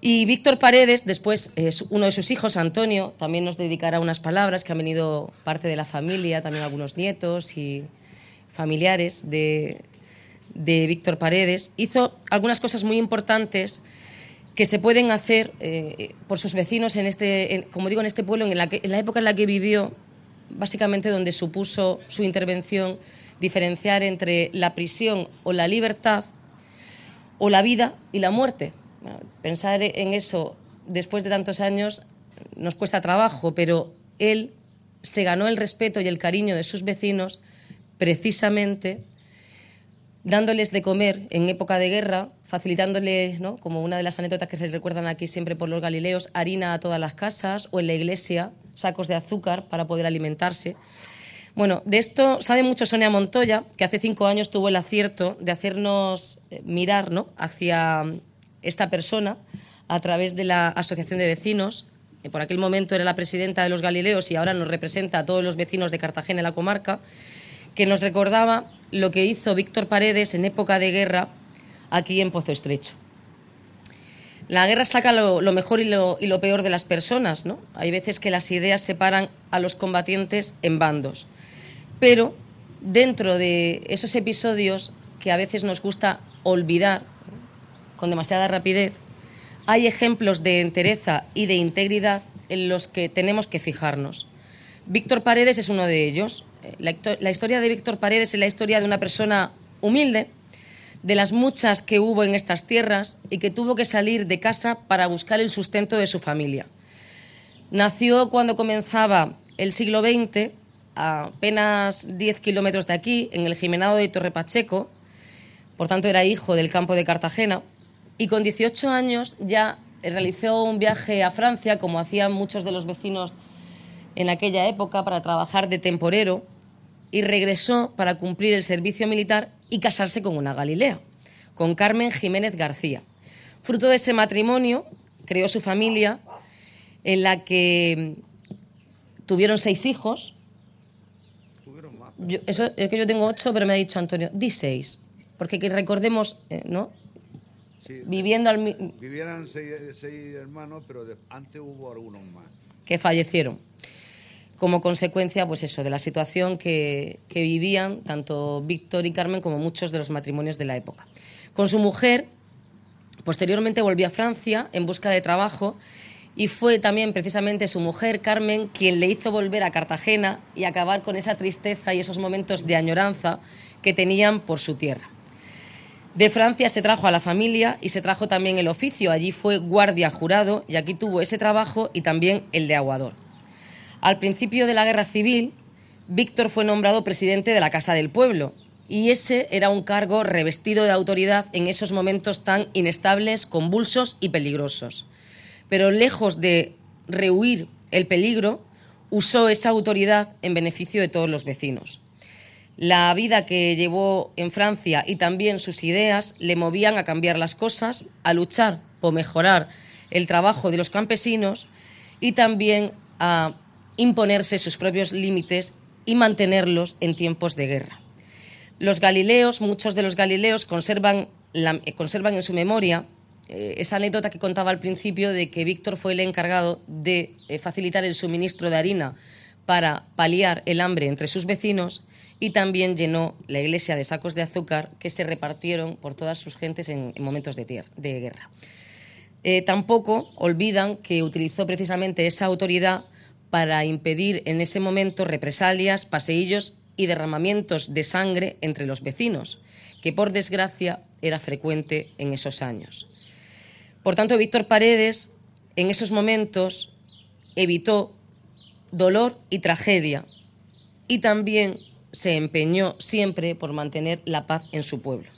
Y Víctor Paredes, después uno de sus hijos, Antonio, también nos dedicará unas palabras, que han venido parte de la familia, también algunos nietos y familiares de, Víctor Paredes. Hizo algunas cosas muy importantes que se pueden hacer eh, por sus vecinos en este, como digo, en este pueblo, en la época en la que vivió, básicamente donde supuso su intervención diferenciar entre la prisión o la libertad o la vida y la muerte Pensar en eso después de tantos años nos cuesta trabajo, pero él se ganó el respeto y el cariño de sus vecinos precisamente dándoles de comer en época de guerra, facilitándoles, ¿no? como una de las anécdotas que se recuerdan aquí siempre por los galileos, harina a todas las casas o en la iglesia, sacos de azúcar para poder alimentarse. Bueno, de esto sabe mucho Sonia Montoya, que hace cinco años tuvo el acierto de hacernos eh, mirar hacia esta persona a través de la Asociación de Vecinos. Que por aquel momento era la presidenta de los Galileos y ahora nos representa a todos los vecinos de Cartagena y la comarca, que nos recordaba lo que hizo Víctor Paredes en época de guerra aquí en Pozo Estrecho. La guerra saca lo, mejor y lo, y lo, peor de las personas, ¿no? Hay veces que las ideas separan a los combatientes en bandos. Pero dentro de esos episodios que a veces nos gusta olvidar, con demasiada rapidez, hay ejemplos de entereza y de integridad en los que tenemos que fijarnos. Víctor Paredes es uno de ellos. Eh, la, historia de Víctor Paredes es la historia de una persona humilde, de las muchas que hubo en estas tierras y que tuvo que salir de casa para buscar el sustento de su familia. Nació cuando comenzaba el siglo XX, a apenas 10 kilómetros de aquí, en el Jimenado de Torrepacheco. por tanto era hijo del campo de Cartagena, y con 18 años ya eh, realizó un viaje a Francia, como hacían muchos de los vecinos en aquella época, para trabajar de temporero, y regresó para cumplir el servicio militar y casarse con una Galilea, con Carmen Jiménez García. Fruto de ese matrimonio, creó su familia, en la que tuvieron seis hijos. Yo, eso, es que yo tengo ocho, pero me ha dicho Antonio, di seis, porque recordemos, eh, ¿no? viviendo al Vivieran seis, hermanos, pero antes hubo algunos más. Que fallecieron. Como consecuencia, pues eso, de la situación que, que vivían tanto Víctor y Carmen como muchos de los matrimonios de la época. Con su mujer, posteriormente volvió a Francia en busca de trabajo y fue también precisamente su mujer, Carmen, quien le hizo volver a Cartagena y acabar con esa tristeza y esos momentos de añoranza que tenían por su tierra. De Francia se trajo a la familia y se trajo también el oficio. Allí fue guardia jurado y aquí tuvo ese trabajo y también el de aguador. Al principio de la guerra civil, Víctor fue nombrado presidente de la Casa del Pueblo y ese era un cargo revestido de autoridad en esos momentos tan inestables, convulsos y peligrosos. Pero lejos de rehuir el peligro, usó esa autoridad en beneficio de todos los vecinos. La vida que llevó en Francia y también sus ideas le movían a cambiar las cosas, a luchar por mejorar el trabajo de los campesinos y también a imponerse sus propios límites y mantenerlos en tiempos de guerra. Los galileos, muchos de los galileos conservan, eh, en su memoria eh, esa anécdota que contaba al principio de que Víctor fue el encargado de eh, facilitar el suministro de harina para paliar el hambre entre sus vecinos y también llenó la iglesia de sacos de azúcar que se repartieron por todas sus gentes en, momentos de, de guerra. Eh, tampoco olvidan que utilizó precisamente esa autoridad para impedir en ese momento represalias, paseillos y derramamientos de sangre entre los vecinos, que por desgracia era frecuente en esos años. Por tanto, Víctor Paredes en esos momentos evitó dolor y tragedia y también se empeñó siempre por mantener la paz en su pueblo.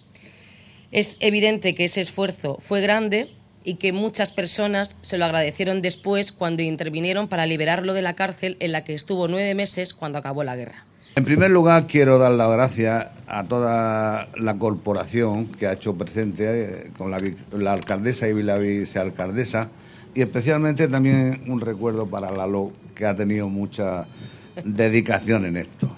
Es evidente que ese esfuerzo fue grande y que muchas personas se lo agradecieron después cuando intervinieron para liberarlo de la cárcel en la que estuvo nueve meses cuando acabó la guerra. En primer lugar, quiero dar las gracias a toda la corporación que ha hecho presente eh, con la, alcaldesa y la vicealcaldesa, y especialmente también un recuerdo para Lalo, que ha tenido mucha dedicación en esto.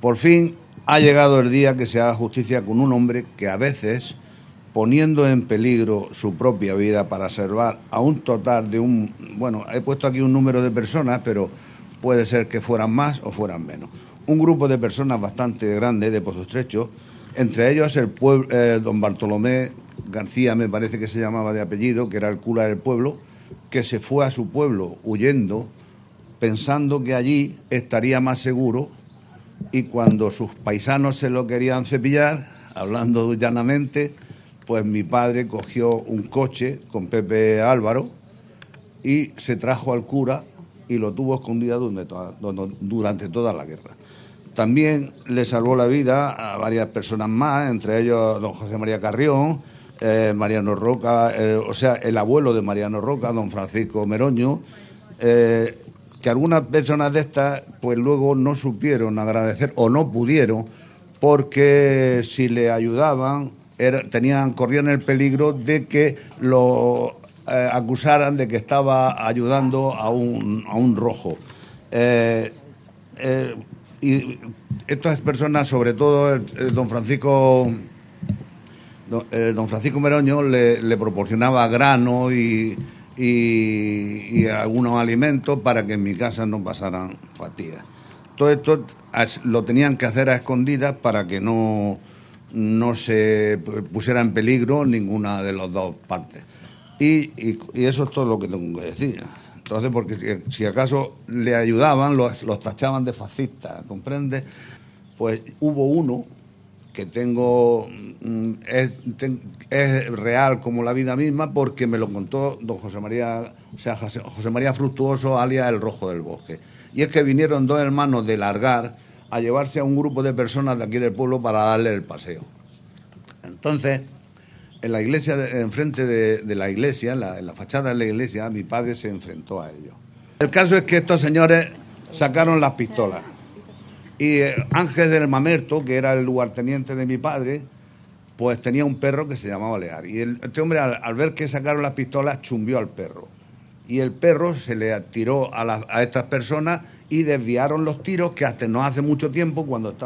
Por fin ha llegado el día que se haga justicia con un hombre que a veces, poniendo en peligro su propia vida para salvar a un total de un... Bueno, he puesto aquí un número de personas, pero puede ser que fueran más o fueran menos. Un grupo de personas bastante grande de Pozo Estrecho, entre ellos el pueblo, eh, don Bartolomé García, me parece que se llamaba de apellido, que era el cura del pueblo, que se fue a su pueblo huyendo, pensando que allí estaría más seguro y cuando sus paisanos se lo querían cepillar, hablando llanamente, pues mi padre cogió un coche con Pepe Álvaro y se trajo al cura y lo tuvo escondido durante toda la guerra. También le salvó la vida a varias personas más, entre ellos don José María Carrión, eh, Mariano Roca, eh, o sea, el abuelo de Mariano Roca, don Francisco Meroño. Eh, que algunas personas de estas pues luego no supieron agradecer o no pudieron porque si le ayudaban tenían corrían el peligro de que lo eh, acusaran de que estaba ayudando a un, a un rojo. Eh, eh, y estas personas, sobre todo el, don Francisco don, Francisco Meroño le proporcionaba grano y, y, algunos alimentos para que en mi casa no pasaran fatigas. Todo esto lo tenían que hacer a escondidas para que no, no se pusiera en peligro ninguna de las dos partes. Y, eso es todo lo que tengo que decir. Entonces, porque si, acaso le ayudaban, los, los tachaban de fascistas, ¿comprende? Pues hubo uno que tengo mm, es, real como la vida misma porque me lo contó don José María, o sea, José María Fructuoso, alias el Rojo del Bosque. Y es que vinieron dos hermanos de Largar a llevarse a un grupo de personas de aquí del pueblo para darle el paseo. Entonces, en la iglesia, enfrente de, de la iglesia, en la fachada de la iglesia, mi padre se enfrentó a ellos. El caso es que estos señores sacaron las pistolas y eh, Ángel del Mamerto, que era el lugarteniente de mi padre, pues tenía un perro que se llamaba Lear. Y este hombre, al, ver que sacaron las pistolas, chumbió al perro. Y el perro se le tiró a, estas personas y desviaron los tiros que hasta no hace mucho tiempo, cuando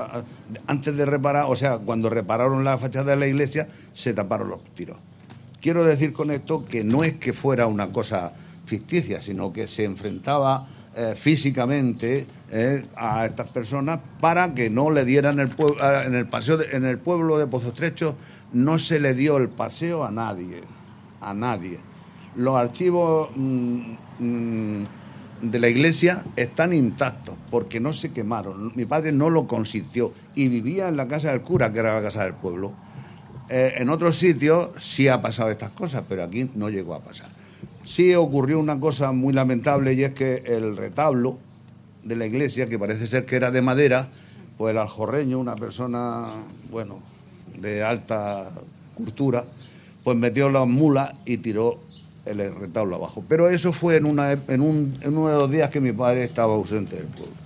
antes de reparar, o sea, cuando repararon la fachada de la iglesia, se taparon los tiros. Quiero decir con esto que no es que fuera una cosa ficticia, sino que se enfrentaba eh, físicamente eh, a estas personas para que no le dieran el ah, en el paseo en el pueblo de Pozo Estrecho no se le dio el paseo a nadie a nadie los archivos mm, mm, de la iglesia están intactos porque no se quemaron mi padre no lo consintió y vivía en la casa del cura que era la casa del pueblo eh, en otros sitios sí ha pasado estas cosas pero aquí no llegó a pasar sí ocurrió una cosa muy lamentable y es que el retablo de la iglesia, que parece ser que era de madera, pues el aljorreño, una persona, bueno, de alta cultura, pues metió las mulas y tiró el retablo abajo. Pero eso fue en, en, un, en uno de los días que mi padre estaba ausente del pueblo.